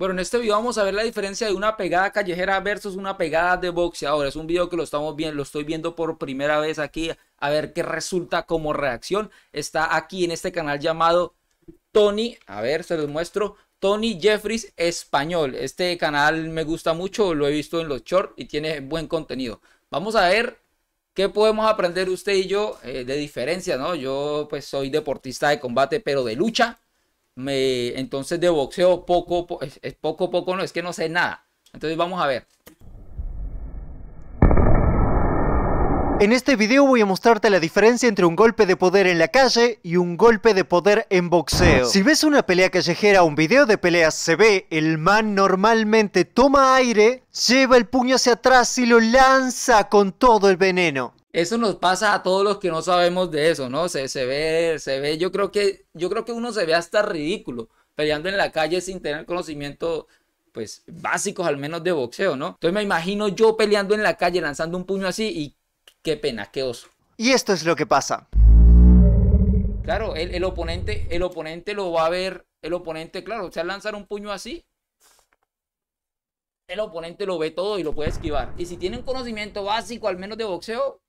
Bueno, en este video vamos a ver la diferencia de una pegada callejera versus una pegada de boxeador. Es un video que lo estamos viendo, lo estoy viendo por primera vez aquí, a ver qué resulta como reacción. Está aquí en este canal llamado Tony, a ver, se los muestro, Tony Jeffries Español. Este canal me gusta mucho, lo he visto en los shorts y tiene buen contenido. Vamos a ver qué podemos aprender usted y yo eh, de diferencia, ¿no? Yo pues soy deportista de combate, pero de lucha entonces de boxeo poco, poco, poco, no, es que no sé nada. Entonces vamos a ver. En este video voy a mostrarte la diferencia entre un golpe de poder en la calle y un golpe de poder en boxeo. Si ves una pelea callejera o un video de peleas se ve, el man normalmente toma aire, lleva el puño hacia atrás y lo lanza con todo el veneno. Eso nos pasa a todos los que no sabemos de eso, ¿no? Se, se ve, se ve, yo creo que, yo creo que uno se ve hasta ridículo peleando en la calle sin tener conocimiento pues básicos al menos de boxeo, ¿no? Entonces me imagino yo peleando en la calle lanzando un puño así y qué pena, qué oso. Y esto es lo que pasa. Claro, el, oponente, el oponente lo va a ver, el oponente, claro, o sea, lanzar un puño así, el oponente lo ve todo y lo puede esquivar. Y si tiene un conocimiento básico al menos de boxeo,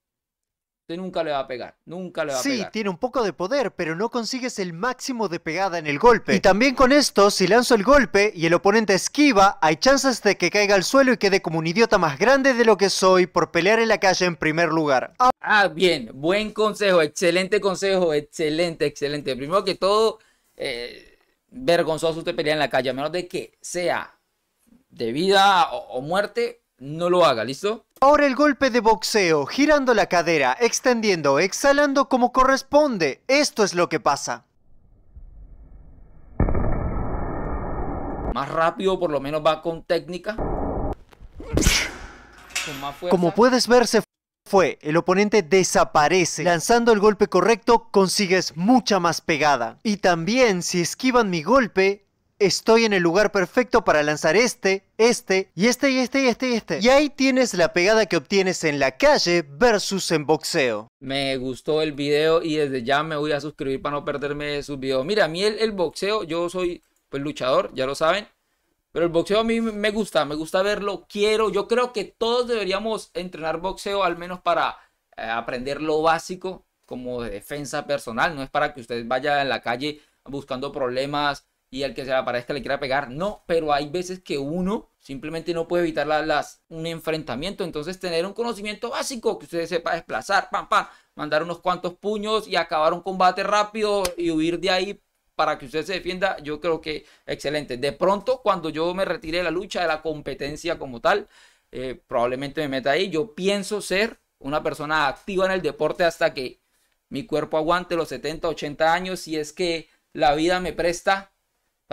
Usted nunca le va a pegar, nunca le va a pegar. Sí, tiene un poco de poder, pero no consigues el máximo de pegada en el golpe. Y también con esto, si lanzo el golpe y el oponente esquiva, hay chances de que caiga al suelo y quede como un idiota más grande de lo que soy por pelear en la calle en primer lugar. Ah, bien, buen consejo, excelente consejo, excelente, excelente. Primero que todo, eh, vergonzoso usted pelear en la calle, a menos de que sea de vida o muerte, no lo haga, ¿listo? Ahora el golpe de boxeo, girando la cadera, extendiendo, exhalando como corresponde. Esto es lo que pasa. Más rápido, por lo menos va con técnica. como puedes ver, se fue. El oponente desaparece. Lanzando el golpe correcto, consigues mucha más pegada. Y también, si esquivan mi golpe, estoy en el lugar perfecto para lanzar este, este, y este, y este, y este, y este. Y ahí tienes la pegada que obtienes en la calle versus en boxeo. Me gustó el video y desde ya me voy a suscribir para no perderme sus videos. Mira, a mí el, boxeo, yo soy pues luchador, ya lo saben. Pero el boxeo a mí me gusta, me gusta verlo, quiero. Yo creo que todos deberíamos entrenar boxeo al menos para eh, aprender lo básico como de defensa personal. No es para que ustedes vayan en la calle buscando problemas y el que se le aparezca le quiera pegar. No, pero hay veces que uno simplemente no puede evitar las, un enfrentamiento. Entonces, tener un conocimiento básico que usted sepa desplazar, pam, pam, mandar unos cuantos puños y acabar un combate rápido y huir de ahí para que usted se defienda, yo creo que excelente. De pronto, cuando yo me retire de la lucha, de la competencia como tal, eh, probablemente me meta ahí. Yo pienso ser una persona activa en el deporte hasta que mi cuerpo aguante los 70, 80 años, si es que la vida me presta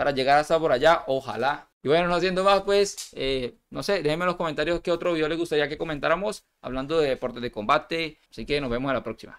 para llegar hasta por allá, ojalá. Y bueno, no haciendo más, pues, eh, no sé, déjenme en los comentarios qué otro video les gustaría que comentáramos hablando de deportes de combate. Así que nos vemos en la próxima.